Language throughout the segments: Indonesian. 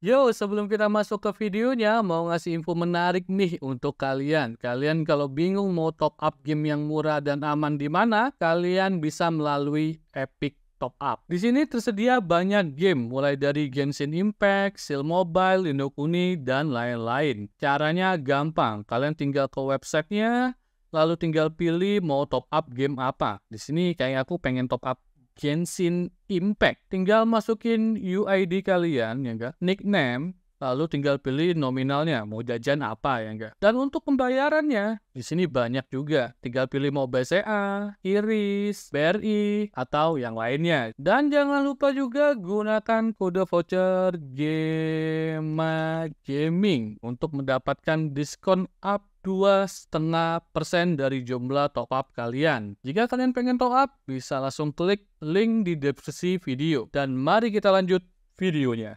Yo, sebelum kita masuk ke videonya, mau ngasih info menarik nih untuk kalian. Kalian kalau bingung mau top up game yang murah dan aman di mana, kalian bisa melalui Epic top up. Di sini tersedia banyak game, mulai dari Genshin Impact, Seal Mobile, Kuni dan lain-lain. Caranya gampang, kalian tinggal ke websitenya, lalu tinggal pilih mau top up game apa. Di sini kayak aku pengen top up Genshin Impact. Tinggal masukin UID kalian ya enggak, nickname lalu tinggal pilih nominalnya mau jajan apa ya enggak dan untuk pembayarannya di sini banyak juga tinggal pilih mau BCA, Iris, BRI atau yang lainnya dan jangan lupa juga gunakan kode voucher Gema Gaming untuk mendapatkan diskon up 2,5% dari jumlah top up kalian. Jika kalian pengen top up, bisa langsung klik link di deskripsi video. Dan mari kita lanjut videonya.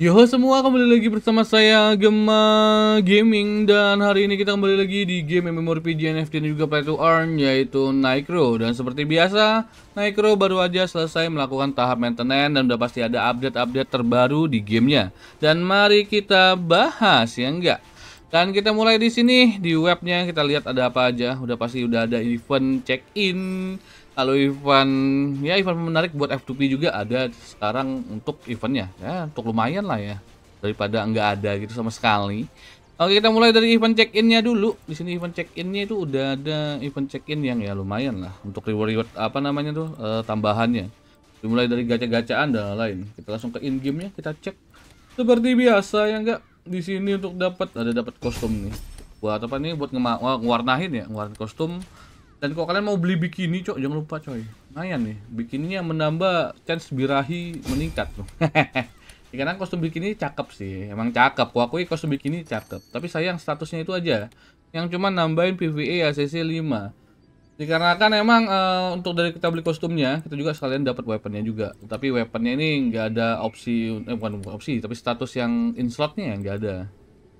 Yoho semua, kembali lagi bersama saya Gemma Gaming Dan hari ini kita kembali lagi di game MMORPG NFT dan juga Play to Earn Yaitu Nicro Dan seperti biasa, Nicro baru aja selesai melakukan tahap maintenance Dan udah pasti ada update-update terbaru di gamenya Dan mari kita bahas, ya enggak? Dan kita mulai di sini di webnya kita lihat ada apa aja. Udah pasti udah ada event check-in, lalu event ya event menarik buat F2P juga ada sekarang untuk eventnya. Ya untuk lumayan lah ya daripada nggak ada gitu sama sekali. Oke kita mulai dari event check-innya dulu. Di sini event check-innya itu udah ada event check-in yang ya lumayan lah untuk reward-reward apa namanya tuh e, tambahannya. Dimulai dari gacha-gacaan dan lain. Kita langsung ke in game kita cek. Seperti biasa ya enggak di sini untuk dapat ada dapat kostum nih. Buat apa nih? Buat oh, ngewarnain ya, ngewarnain kostum. Dan kalau kalian mau beli bikini, cok, jangan lupa, coy. Lumayan nih, bikininya menambah chance birahi meningkat tuh. ya, karena kostum bikini cakep sih, emang cakep. aku akui kostum bikini cakep, tapi sayang statusnya itu aja. Yang cuma nambahin PVE ACC 5 dikarenakan emang uh, untuk dari kita beli kostumnya kita juga sekalian dapat weaponnya juga tapi weaponnya ini nggak ada opsi eh, bukan opsi tapi status yang in slotnya ya, nggak ada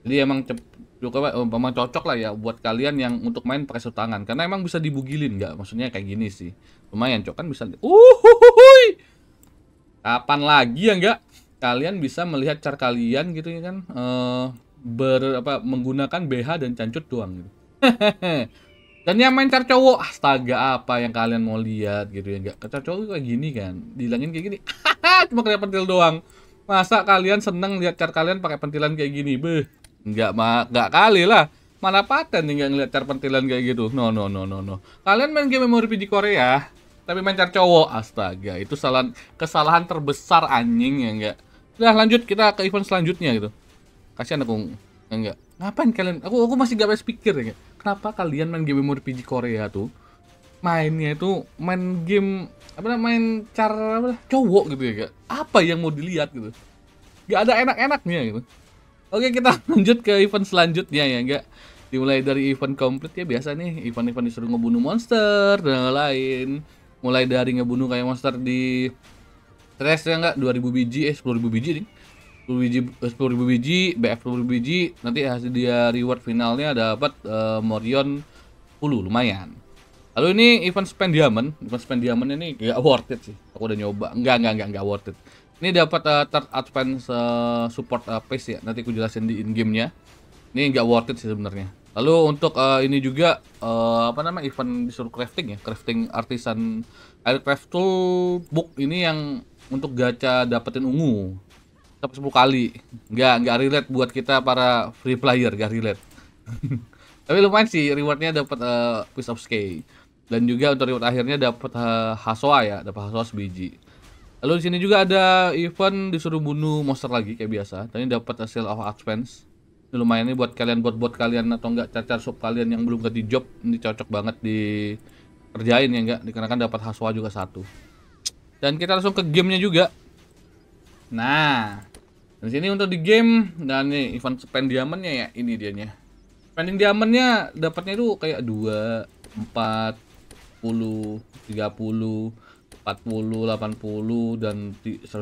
jadi emang cep, juga memang eh, cocok lah ya buat kalian yang untuk main pakai tangan karena emang bisa dibugilin nggak maksudnya kayak gini sih lumayan cok kan bisa uhuhuhui kapan lagi ya nggak kalian bisa melihat cara kalian gitu ya kan uh, ber apa menggunakan BH dan cancut doang gitu dan yang main car cowok astaga apa yang kalian mau lihat gitu ya nggak car cowok kayak gini kan dihilangin kayak gini cuma kayak pentil doang masa kalian seneng lihat car kalian pakai pentilan kayak gini beh nggak ma nggak kali lah mana paten nih nggak ngeliat car pentilan kayak gitu no no no no no kalian main game memory di Korea tapi main car cowok astaga itu salah kesalahan terbesar anjing ya enggak sudah lanjut kita ke event selanjutnya gitu kasihan aku enggak ngapain kalian aku aku masih gak habis pikir ya enggak kenapa kalian main game MMORPG Korea tuh mainnya itu main game apa namanya main cara apa cowok gitu ya kak apa yang mau dilihat gitu Gak ada enak-enaknya gitu oke kita lanjut ke event selanjutnya ya Gak dimulai dari event komplit ya biasa nih event-event disuruh ngebunuh monster dan lain mulai dari ngebunuh kayak monster di stress ya nggak 2000 biji eh 10.000 biji nih 10 biji ribu biji, BF ribu biji, nanti hasil dia reward finalnya dapat uh, Morion 10 lumayan. Lalu ini event spend diamond, event spend diamond ini gak worth it sih. Aku udah nyoba, enggak enggak enggak enggak worth it. Ini dapat uh, third advance uh, support uh, pace ya. Nanti aku jelasin di in game-nya. Ini enggak worth it sih sebenarnya. Lalu untuk uh, ini juga uh, apa namanya event disuruh crafting ya, crafting artisan aircraft tool book ini yang untuk gacha dapetin ungu sampai 10 kali. Nggak, nggak relate buat kita para free player, nggak relate. Tapi lumayan sih rewardnya dapat uh, eh, piece of sky dan juga untuk reward akhirnya dapat uh, eh, hasoa ya, dapat hasoa sebiji. Lalu di sini juga ada event disuruh bunuh monster lagi kayak biasa. Dan ini dapat hasil eh, of expense. Ini lumayan nih buat kalian buat-buat kalian atau enggak cacar sub kalian yang belum ganti job ini cocok banget dikerjain ya enggak dikarenakan dapat hasoa juga satu. Dan kita langsung ke gamenya juga. Nah, dan sini untuk di game dan nih event spend diamondnya ya ini dia dianya. Spending diamondnya dapatnya itu kayak dua empat puluh tiga puluh empat puluh delapan puluh dan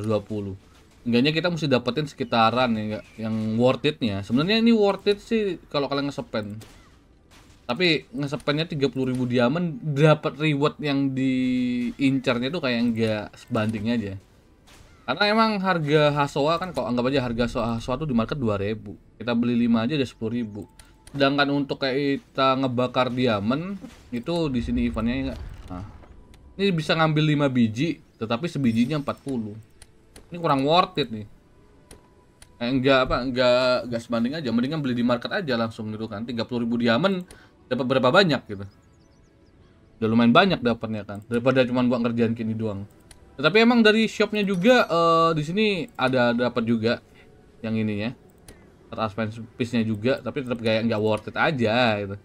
dua puluh Enggaknya kita mesti dapetin sekitaran ya enggak yang worth it-nya. Sebenarnya ini worth it sih kalau kalian nge-spend. Tapi nge-spendnya 30.000 diamond dapat reward yang di diincarnya itu kayak enggak sebanding aja. Karena emang harga Hasoa kan kok anggap aja harga Hasoa tuh di market 2000. Kita beli 5 aja udah 10000. Sedangkan untuk kayak kita ngebakar diamond itu di sini eventnya enggak. Ya nah. Ini bisa ngambil 5 biji, tetapi sebijinya 40. Ini kurang worth it nih. Eh, enggak apa enggak enggak sebanding aja mendingan beli di market aja langsung gitu kan 30.000 diamond dapat berapa banyak gitu udah lumayan banyak dapatnya kan daripada cuma buat ngerjain kini doang tapi emang dari shopnya juga uh, di sini ada dapat juga yang ininya. Teraspen piece-nya juga, tapi tetap kayak nggak worth it aja gitu.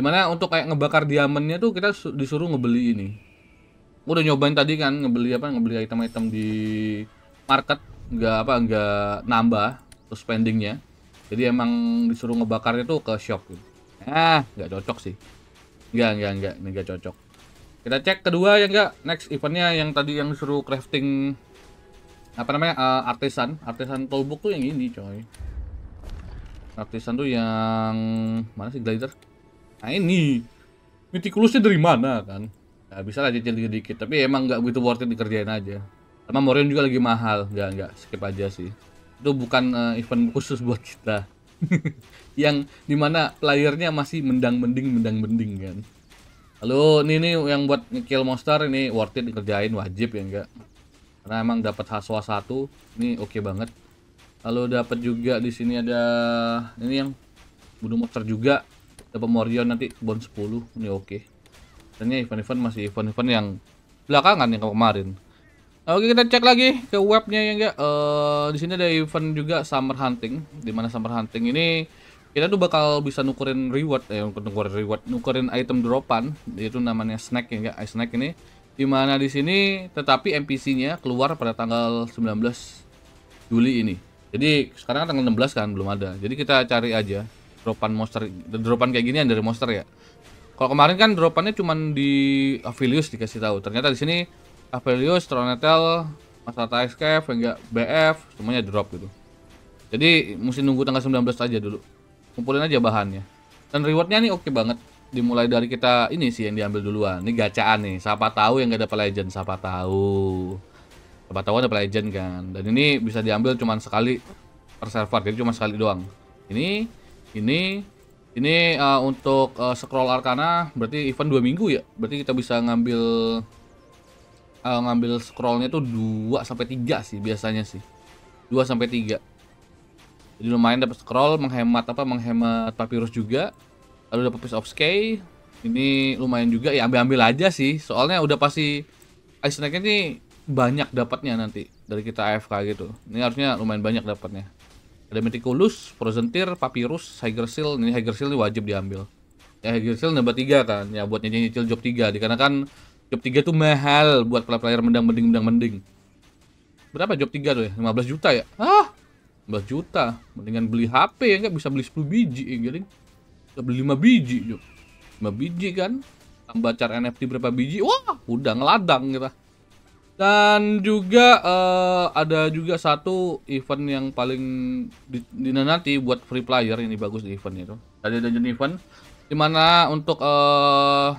Gimana untuk kayak ngebakar diamondnya tuh kita disuruh ngebeli ini. Udah nyobain tadi kan ngebeli apa ngebeli item-item di market nggak apa nggak nambah tuh spendingnya. Jadi emang disuruh ngebakarnya tuh ke shop gitu. Ah, nggak cocok sih. Nggak, nggak, nggak, nggak cocok kita cek kedua ya enggak next eventnya yang tadi yang suruh crafting apa namanya uh, artisan artisan tobuk tuh yang ini coy artisan tuh yang mana sih glider nah ini meticulousnya dari mana kan nah, bisa lah cicil dikit tapi emang nggak begitu worth it dikerjain aja sama Morion juga lagi mahal nggak nggak skip aja sih itu bukan uh, event khusus buat kita yang dimana playernya masih mendang mending mendang mending kan Lalu ini ini yang buat kill monster ini worth it dikerjain wajib ya enggak. Karena emang dapat haswa satu, ini oke okay banget. Lalu dapat juga di sini ada ini yang bunuh monster juga. Dapat Morion nanti bon 10, ini oke. Okay. Ternyata event-event masih event-event yang belakangan yang kemarin. Oke kita cek lagi ke webnya ya enggak. Uh, di sini ada event juga summer hunting. di mana summer hunting ini kita tuh bakal bisa nukerin reward ya eh, nukurin reward nukerin item dropan itu namanya snack ya guys snack ini dimana di sini tetapi NPC-nya keluar pada tanggal 19 Juli ini jadi sekarang kan tanggal 16 kan belum ada jadi kita cari aja dropan monster dropan kayak gini yang dari monster ya kalau kemarin kan dropannya cuma di Avilius dikasih tahu ternyata di sini Avilius, Tronetel, Masata Escape, enggak BF semuanya drop gitu jadi mesti nunggu tanggal 19 aja dulu kumpulin aja bahannya dan rewardnya nih oke okay banget dimulai dari kita ini sih yang diambil duluan ini gacaan nih siapa tahu yang gak ada legend siapa tahu siapa tahu ada legend kan dan ini bisa diambil cuma sekali per server jadi cuma sekali doang ini ini ini uh, untuk uh, scroll arcana berarti event dua minggu ya berarti kita bisa ngambil uh, ngambil scrollnya tuh dua sampai tiga sih biasanya sih dua sampai tiga jadi lumayan dapat scroll menghemat apa menghemat papyrus juga lalu dapat piece of sky ini lumayan juga ya ambil ambil aja sih soalnya udah pasti ice snake ini banyak dapatnya nanti dari kita AFK gitu ini harusnya lumayan banyak dapatnya ada Meticulus, Frozen Tear, Papyrus, Higer Seal. Ini Higer Seal ini wajib diambil. Ya Higer Seal nambah tiga kan. Ya buat nyicil-nyicil job 3 dikarenakan kan job tiga tuh mahal buat player-player mendang mending mendang mending. Berapa job tiga tuh ya? 15 juta ya? Hah? 14 juta mendingan beli HP ya nggak bisa beli 10 biji ya jadi bisa beli 5 biji yuk 5 biji kan tambah cara NFT berapa biji wah udah ngeladang kita gitu. dan juga uh, ada juga satu event yang paling dinanti buat free player ini bagus di event itu ada dungeon event dimana untuk uh,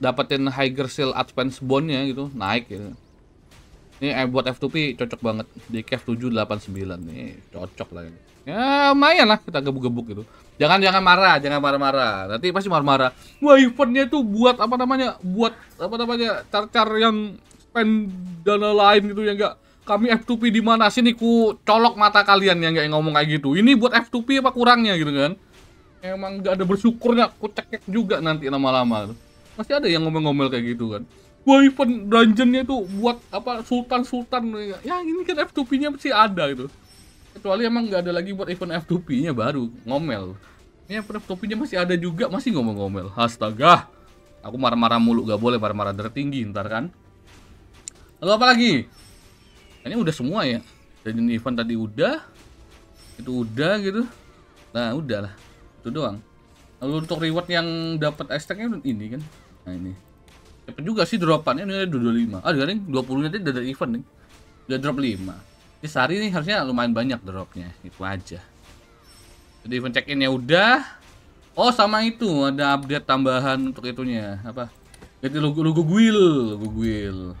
dapetin higher seal advance bondnya gitu naik gitu ini eh buat F2P cocok banget di f 789 nih, cocok lah ini. Ya lumayan lah kita gebuk-gebuk gitu. Jangan jangan marah, jangan marah-marah. Nanti pasti marah-marah. Wah, eventnya tuh buat apa namanya? Buat apa namanya? Car-car yang spend dana lain gitu ya enggak kami F2P di mana sini ku colok mata kalian ya, yang enggak ngomong kayak gitu. Ini buat F2P apa kurangnya gitu kan? Emang nggak ada bersyukurnya, ku cekek juga nanti lama-lama. Masih ada yang ngomel-ngomel kayak gitu kan wah event dungeonnya tuh buat apa sultan sultan ya ini kan F2P nya masih ada gitu kecuali emang nggak ada lagi buat event F2P nya baru ngomel ini event F2P nya masih ada juga masih ngomong-ngomel astaga aku marah-marah mulu gak boleh marah-marah tertinggi ntar kan lalu apa lagi ini udah semua ya Dungeon event tadi udah itu udah gitu nah udahlah itu doang lalu untuk reward yang dapat hashtagnya ini kan nah ini Cepet juga sih dropannya puluh lima. Ah, dua 20 nanti udah ada event nih. Udah drop 5. Jadi sehari ini harusnya lumayan banyak dropnya. Itu aja. Jadi event check-in udah. Oh, sama itu ada update tambahan untuk itunya. Apa? Jadi logo logo guild, logo guild.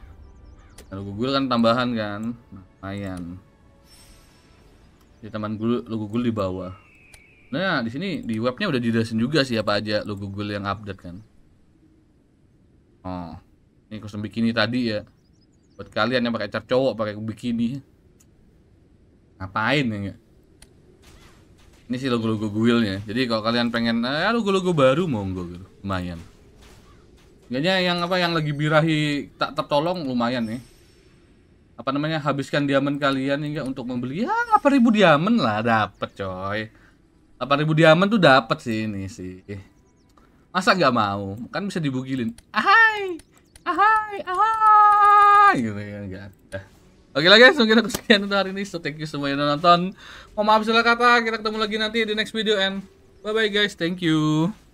Nah, logo guild kan tambahan kan. Nah, lumayan. Jadi teman guild, logo guild di bawah. Nah, di sini di webnya udah dijelasin juga sih apa aja logo guild yang update kan oh ini kostum bikini tadi ya buat kalian yang pakai car cowok pakai bikini ngapain ya ini sih logo-logo guildnya jadi kalau kalian pengen eh, logo-logo baru monggo gitu lumayan Kayaknya yang apa yang lagi birahi tak tertolong lumayan nih. Ya. Apa namanya habiskan diamond kalian hingga untuk membeli ya apa ribu diamond lah dapat coy. Apa ribu diamond tuh dapat sih ini sih masa nggak mau kan bisa dibugilin ahai ahai ahai gitu ya kan, nggak Oke lah guys, mungkin aku sekian untuk hari ini. So thank you semuanya udah nonton. Mohon maaf salah kata, kita ketemu lagi nanti di next video and bye bye guys. Thank you.